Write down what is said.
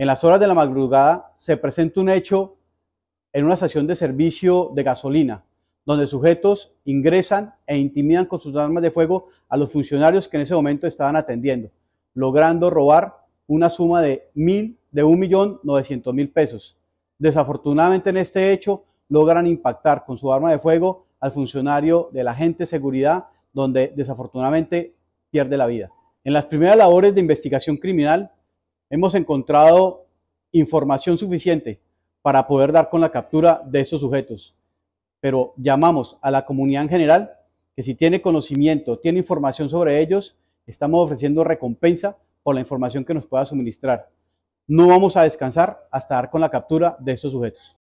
En las horas de la madrugada se presenta un hecho en una estación de servicio de gasolina, donde sujetos ingresan e intimidan con sus armas de fuego a los funcionarios que en ese momento estaban atendiendo, logrando robar una suma de mil, de un millón novecientos mil pesos. Desafortunadamente en este hecho logran impactar con su arma de fuego al funcionario del agente de seguridad, donde desafortunadamente pierde la vida. En las primeras labores de investigación criminal hemos encontrado información suficiente para poder dar con la captura de estos sujetos. Pero llamamos a la comunidad en general que si tiene conocimiento, tiene información sobre ellos, estamos ofreciendo recompensa por la información que nos pueda suministrar. No vamos a descansar hasta dar con la captura de estos sujetos.